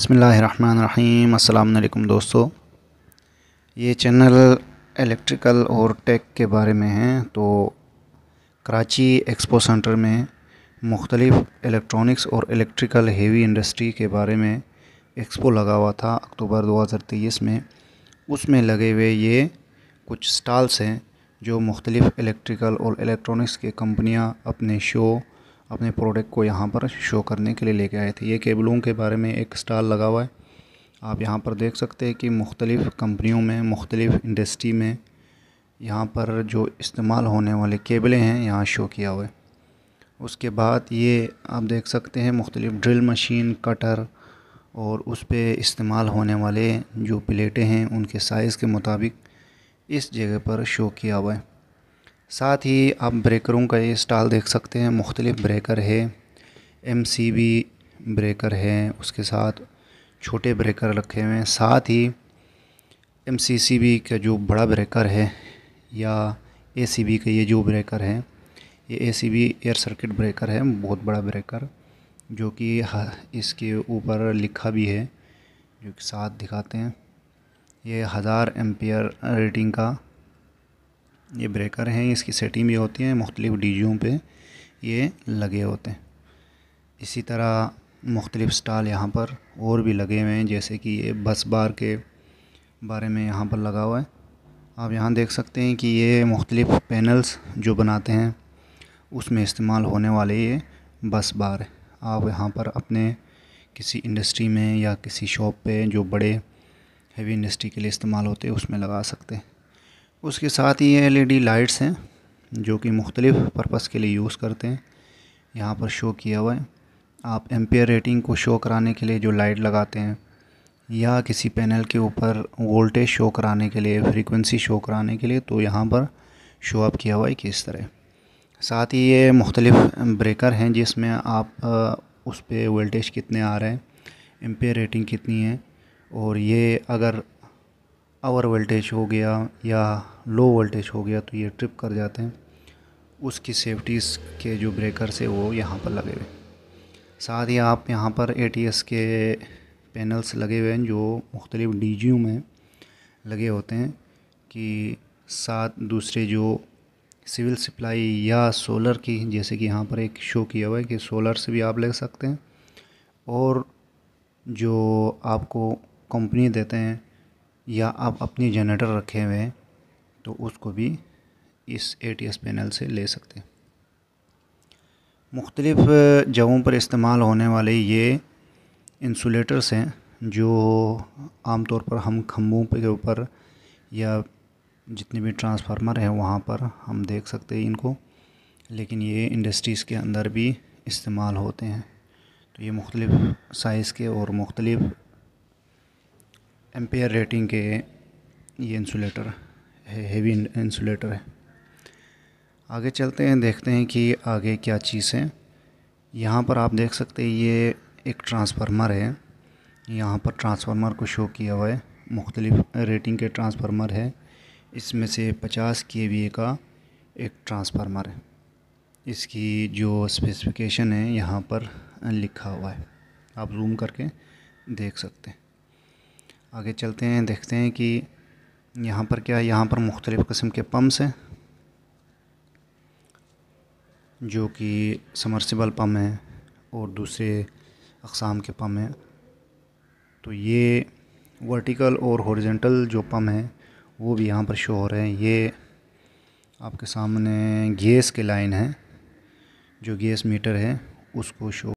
बसमीम् अल्लाम दोस्तों ये चैनल इलेक्ट्रिकल और टेक के बारे में है तो कराची एक्सपो सेंटर में मुख्तलिफ़ इलेक्ट्रॉनिक्स और इलेक्ट्रिकल हेवी इंडस्ट्री के बारे में एक्सपो लगा हुआ था अक्टूबर 2023 में उसमें लगे हुए ये कुछ स्टॉल्स हैं जो मुख्तलिफ़ इलेक्ट्रिकल और इलेक्ट्रॉनिक्स के कंपनियां अपने शो अपने प्रोडक्ट को यहाँ पर शो करने के लिए लेके आए थे ये केबलों के बारे में एक स्टाल लगा हुआ है आप यहाँ पर देख सकते हैं कि मुख्तलिफ़ कंपनियों में मुख्तलिफ़ इंडस्ट्री में यहाँ पर जो इस्तेमाल होने वाले केबलें हैं यहाँ शो किया हुआ है उसके बाद ये आप देख सकते हैं मुख्तलिफ़ ड्रिल मशीन कटर और उस पर इस्तेमाल होने वाले जो प्लेटें हैं उनके साइज़ के मुताबिक इस जगह पर शो किया हुआ है साथ ही आप ब्रेकरों का ये स्टाल देख सकते हैं मुख्तलिफ़ ब्रेकर है एम सी बी ब्रेकर है उसके साथ छोटे ब्रेकर रखे हुए हैं साथ ही एम सी सी बी का जो बड़ा ब्रेकर है या ए सी बी का ये जो ब्रेकर है ये A C B air circuit breaker है बहुत बड़ा ब्रेकर जो कि इसके ऊपर लिखा भी है जो कि साथ दिखाते हैं ये हज़ार एम्पियर रेटिंग का ये ब्रेकर हैं इसकी सेटिंग भी होती है मुख्तलिफ़ डीजों पे ये लगे होते हैं इसी तरह मुख्तलिफ़ स्टाल यहाँ पर और भी लगे हुए हैं जैसे कि ये बस बार के बारे में यहाँ पर लगा हुआ है आप यहाँ देख सकते हैं कि ये मुख्तलिफ़ पैनल्स जो बनाते हैं उसमें इस्तेमाल होने वाले ये बस बार आप यहाँ पर अपने किसी इंडस्ट्री में या किसी शॉप पे जो बड़े हेवी इंडस्ट्री के लिए इस्तेमाल होते हैं उसमें लगा सकते हैं उसके साथ ही एलईडी लाइट्स हैं जो कि मुख्तलिफ़ पर्पस के लिए यूज़ करते हैं यहाँ पर शो किया हुआ है आप एम्पेयर रेटिंग को शो कराने के लिए जो लाइट लगाते हैं या किसी पैनल के ऊपर वोल्टेज शो कराने के लिए फ्रीक्वेंसी शो कराने के लिए तो यहाँ पर शो अप किया हुआ है किस तरह साथ ही ये मुख्तलिफ़ ब्रेकर हैं जिसमें आप उस पर वोल्टेज कितने आ रहे हैं एम्पेयर रेटिंग कितनी है और ये अगर आवर वोल्टेज हो गया या लो वोल्टेज हो गया तो ये ट्रिप कर जाते हैं उसकी सेफ्टीज़ के जो ब्रेकर है वो यहाँ पर लगे हुए साथ ही आप यहाँ पर ए के पैनल्स लगे हुए हैं जो मुख्तलिफ डी में लगे होते हैं कि साथ दूसरे जो सिविल सप्लाई या सोलर की जैसे कि यहाँ पर एक शो किया हुआ है कि सोलर से भी आप ले सकते हैं और जो आपको कंपनी देते हैं या आप अपनी जनरेटर रखे हुए हैं तो उसको भी इस ए टी एस पैनल से ले सकते हैं मुख्तलिफ़ जगहों पर इस्तेमाल होने वाले ये इंसुलेटर्स हैं जो आम तौर पर हम खम्भों के ऊपर या जितने भी ट्रांसफार्मर हैं वहाँ पर हम देख सकते हैं इनको लेकिन ये इंडस्ट्रीज़ के अंदर भी इस्तेमाल होते हैं तो ये मुख्तलिफ़ साइज़ के और मुख्तलिफ़ एम्पेयर रेटिंग के ये इंसुलेटर है हेवी इंसुलेटर है आगे चलते हैं देखते हैं कि आगे क्या चीज़ है यहाँ पर आप देख सकते हैं ये एक ट्रांसफार्मर है यहाँ पर ट्रांसफार्मर को शो किया हुआ है मुख्तलिफ़ रेटिंग के ट्रांसफार्मर है इसमें से 50 के वी का एक ट्रांसफार्मर है इसकी जो स्पेसिफिकेशन है यहाँ पर लिखा हुआ है आप जूम करके देख सकते हैं आगे चलते हैं देखते हैं कि यहाँ पर क्या है यहाँ पर मुख्तलिफ़ कस्म के पम्प्स हैं जो कि समरसिबल पम्प हैं और दूसरे अकसाम के पम्प हैं तो ये वर्टिकल और हॉरिजेंटल जो पम हैं वो भी यहाँ पर शो हो रहे हैं ये आपके सामने गैस के लाइन है जो गैस मीटर है उसको शो